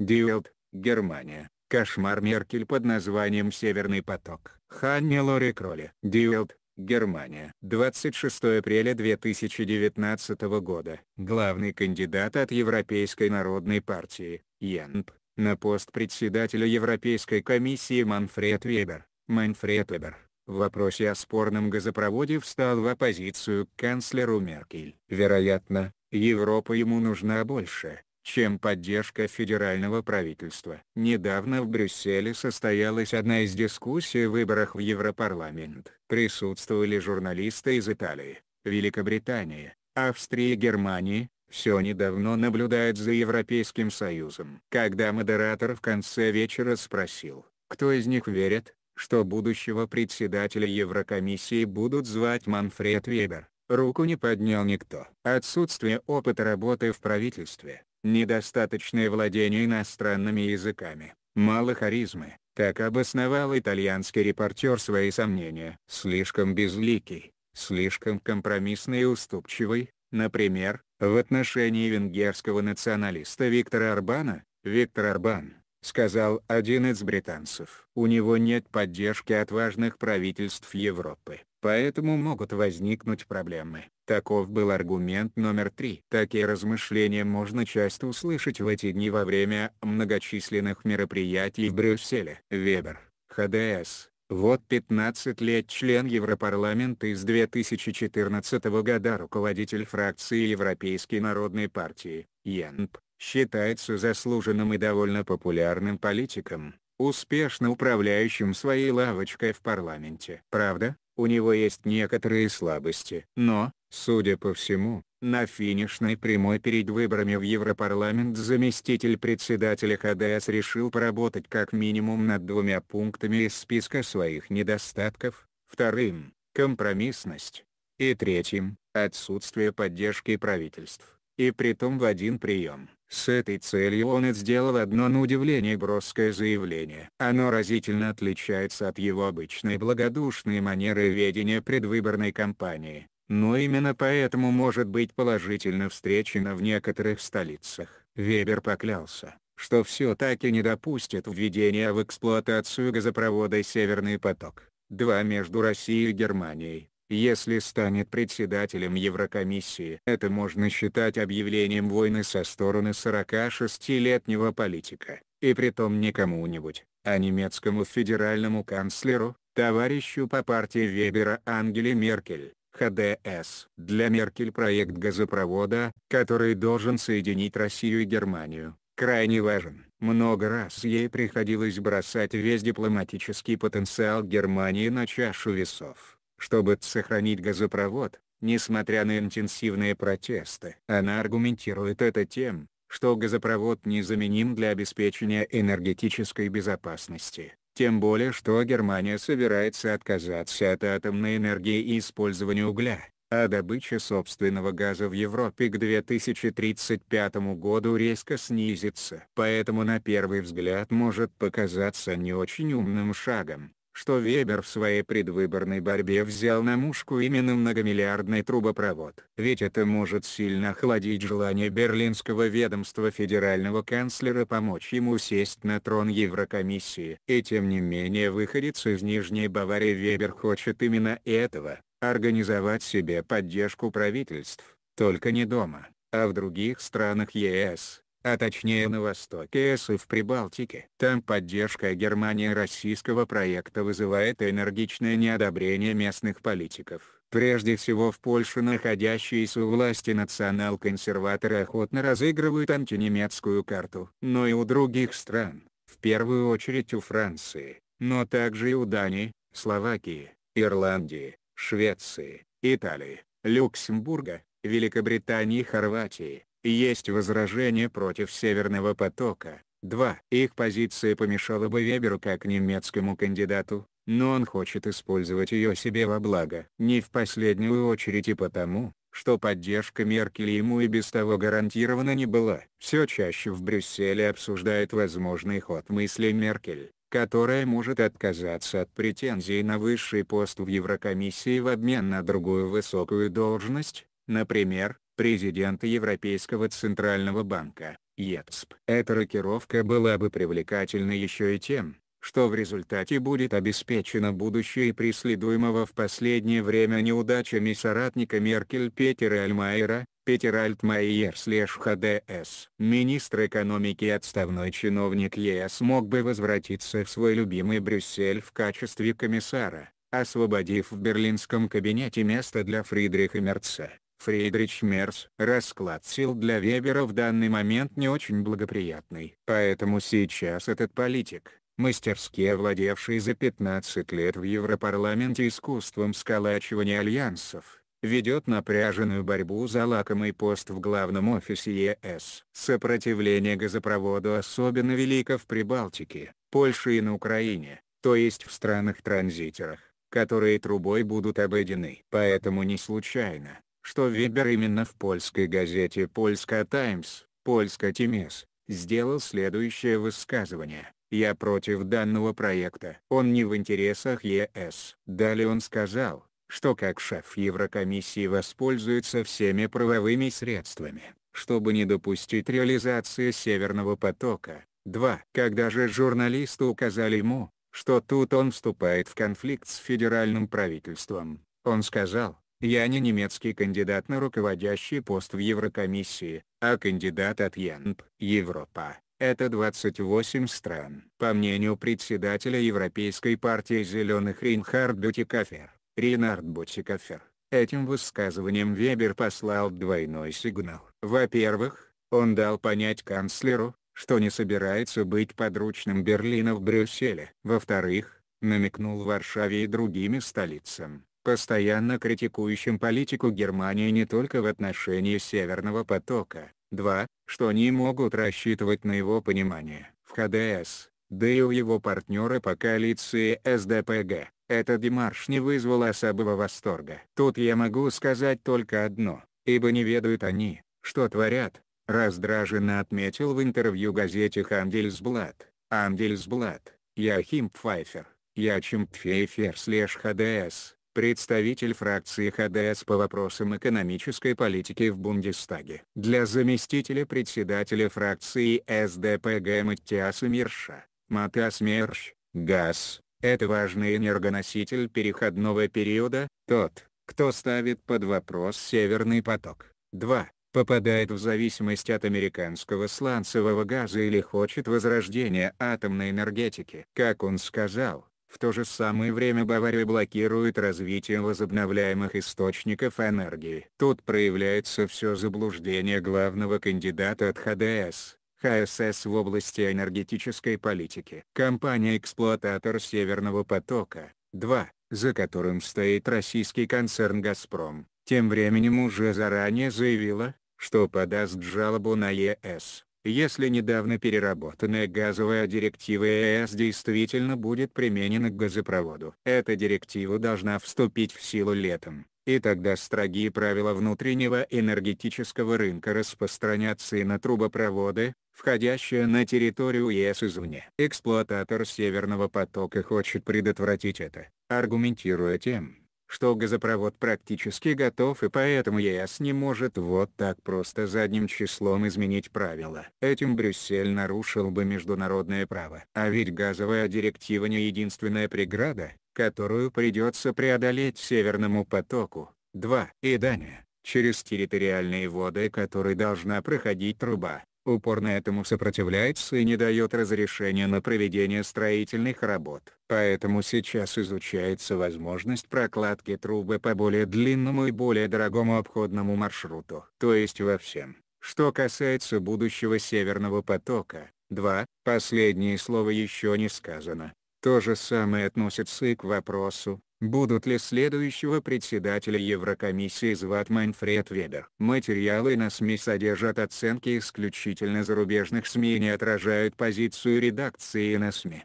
Диэлд, Германия. Кошмар Меркель под названием «Северный поток». Ханни Лори Кролли. Диэлд, Германия. 26 апреля 2019 года. Главный кандидат от Европейской народной партии, ЕНП, на пост председателя Европейской комиссии Манфред Вебер. Манфред Вебер в вопросе о спорном газопроводе встал в оппозицию к канцлеру Меркель. Вероятно, Европа ему нужна больше, чем поддержка федерального правительства. Недавно в Брюсселе состоялась одна из дискуссий о выборах в Европарламент. Присутствовали журналисты из Италии, Великобритании, Австрии и Германии, все недавно наблюдают за Европейским Союзом. Когда модератор в конце вечера спросил, кто из них верит, что будущего председателя Еврокомиссии будут звать Манфред Вебер, руку не поднял никто. Отсутствие опыта работы в правительстве, недостаточное владение иностранными языками, мало харизмы, так обосновал итальянский репортер свои сомнения. Слишком безликий, слишком компромиссный и уступчивый, например, в отношении венгерского националиста Виктора Арбана, Виктор Арбан, — сказал один из британцев. «У него нет поддержки от важных правительств Европы, поэтому могут возникнуть проблемы». Таков был аргумент номер три. Такие размышления можно часто услышать в эти дни во время многочисленных мероприятий в Брюсселе. Вебер, ХДС. Вот 15 лет член Европарламента из 2014 года руководитель фракции Европейской народной партии, ЕНП, считается заслуженным и довольно популярным политиком, успешно управляющим своей лавочкой в парламенте. Правда, у него есть некоторые слабости. Но, судя по всему, на финишной прямой перед выборами в Европарламент заместитель председателя ХДС решил поработать как минимум над двумя пунктами из списка своих недостатков, вторым – компромиссность, и третьим – отсутствие поддержки правительств, и притом в один прием. С этой целью он и сделал одно на удивление броское заявление. Оно разительно отличается от его обычной благодушной манеры ведения предвыборной кампании, но именно поэтому может быть положительно встречено в некоторых столицах. Вебер поклялся, что все так и не допустит введения в эксплуатацию газопровода «Северный поток-2» между Россией и Германией, если станет председателем Еврокомиссии, это можно считать объявлением войны со стороны 46-летнего политика, и притом не кому-нибудь, а немецкому федеральному канцлеру, товарищу по партии Вебера Ангели Меркель. ХДС. Для Меркель проект газопровода, который должен соединить Россию и Германию, крайне важен. Много раз ей приходилось бросать весь дипломатический потенциал Германии на чашу весов чтобы сохранить газопровод, несмотря на интенсивные протесты. Она аргументирует это тем, что газопровод незаменим для обеспечения энергетической безопасности. Тем более что Германия собирается отказаться от атомной энергии и использования угля, а добыча собственного газа в Европе к 2035 году резко снизится. Поэтому на первый взгляд может показаться не очень умным шагом, что Вебер в своей предвыборной борьбе взял на мушку именно многомиллиардный трубопровод. Ведь это может сильно охладить желание берлинского ведомства федерального канцлера помочь ему сесть на трон Еврокомиссии. И тем не менее выходец из Нижней Баварии Вебер хочет именно этого – организовать себе поддержку правительств, только не дома, а в других странах ЕС а точнее на востоке СС и в Прибалтике. Там поддержка Германии российского проекта вызывает энергичное неодобрение местных политиков. Прежде всего в Польше находящиеся у власти национал-консерваторы охотно разыгрывают антинемецкую карту. Но и у других стран, в первую очередь у Франции, но также и у Дании, Словакии, Ирландии, Швеции, Италии, Люксембурга, Великобритании и Хорватии есть возражения против «Северного потока». 2. Их позиция помешала бы Веберу как немецкому кандидату, но он хочет использовать ее себе во благо. Не в последнюю очередь и потому, что поддержка Меркель ему и без того гарантирована не была. Все чаще в Брюсселе обсуждают возможный ход мысли Меркель, которая может отказаться от претензий на высший пост в Еврокомиссии в обмен на другую высокую должность, например, президента Европейского Центрального Банка, ЕЦБ. Эта рокировка была бы привлекательна еще и тем, что в результате будет обеспечено будущее преследуемого в последнее время неудачами соратника Меркель Петера Альмайера, Петер Альтмайер слэш ХДС. Министр экономики и отставной чиновник ЕС мог бы возвратиться в свой любимый Брюссель в качестве комиссара, освободив в берлинском кабинете место для Фридриха Мерца. Фридрич Мерс. Расклад сил для Вебера в данный момент не очень благоприятный. Поэтому сейчас этот политик, мастерски овладевший за 15 лет в Европарламенте искусством сколачивания альянсов, ведет напряженную борьбу за лакомый пост в главном офисе ЕС. Сопротивление газопроводу особенно велико в Прибалтике, Польше и на Украине, то есть в странах-транзитерах, которые трубой будут обойдены. Поэтому не случайно, что Вебер именно в польской газете «Польская Таймс», «Польская Тимес», сделал следующее высказывание. «Я против данного проекта. Он не в интересах ЕС». Далее он сказал, что как шеф Еврокомиссии воспользуется всеми правовыми средствами, чтобы не допустить реализации «Северного потока». 2. Когда же журналисты указали ему, что тут он вступает в конфликт с федеральным правительством, он сказал, я не немецкий кандидат на руководящий пост в Еврокомиссии, а кандидат от ЕНП. Европа – это 28 стран. По мнению председателя Европейской партии зеленых Ринхард Бутикафер, Ринард Бутикафер, этим высказыванием Вебер послал двойной сигнал. Во-первых, он дал понять канцлеру, что не собирается быть подручным Берлина в Брюсселе. Во-вторых, намекнул Варшаве и другими столицам, постоянно критикующим политику Германии не только в отношении Северного потока, 2, что они могут рассчитывать на его понимание в ХДС, да и у его партнера по коалиции СДПГ. Этот демарш не вызвал особого восторга. Тут я могу сказать только одно, ибо не ведают они, что творят, раздраженно отметил в интервью газете «Хандельсблат». «Андельсблат», Яхим Пфайфер, Ячим Пфейфер слеж ХДС, представитель фракции ХДС по вопросам экономической политики в Бундестаге. Для заместителя председателя фракции СДПГ Матиаса Мирша, Матас Мирш ГАЗ, это важный энергоноситель переходного периода, тот, кто ставит под вопрос «Северный поток». 2 попадает в зависимость от американского сланцевого газа или хочет возрождения атомной энергетики. Как он сказал, в то же самое время Бавария блокирует развитие возобновляемых источников энергии. Тут проявляется все заблуждение главного кандидата от ХДС. ХСС в области энергетической политики. Компания-эксплуататор Северного потока, 2, за которым стоит российский концерн «Газпром», тем временем уже заранее заявила, что подаст жалобу на ЕС. Если недавно переработанная газовая директива ЕС действительно будет применена к газопроводу, эта директива должна вступить в силу летом, и тогда строгие правила внутреннего энергетического рынка распространятся и на трубопроводы, входящие на территорию ЕС извне. Эксплуататор Северного потока хочет предотвратить это, аргументируя тем, что газопровод практически готов и поэтому ЕС не может вот так просто задним числом изменить правила. Этим Брюссель нарушил бы международное право. А ведь газовая директива не единственная преграда, которую придется преодолеть Северному потоку. 2. И Дания через территориальные воды которой должна проходить труба упорно этому сопротивляется и не дает разрешения на проведение строительных работ. Поэтому сейчас изучается возможность прокладки трубы по более длинному и более дорогому обходному маршруту. То есть во всем. Что касается будущего Северного потока, 2, последнее слово еще не сказано. То же самое относится и к вопросу, Будут ли следующего председателя Еврокомиссии звать Манфред Вебер? Материалы на СМИ содержат оценки исключительно зарубежных СМИ и не отражают позицию редакции на СМИ.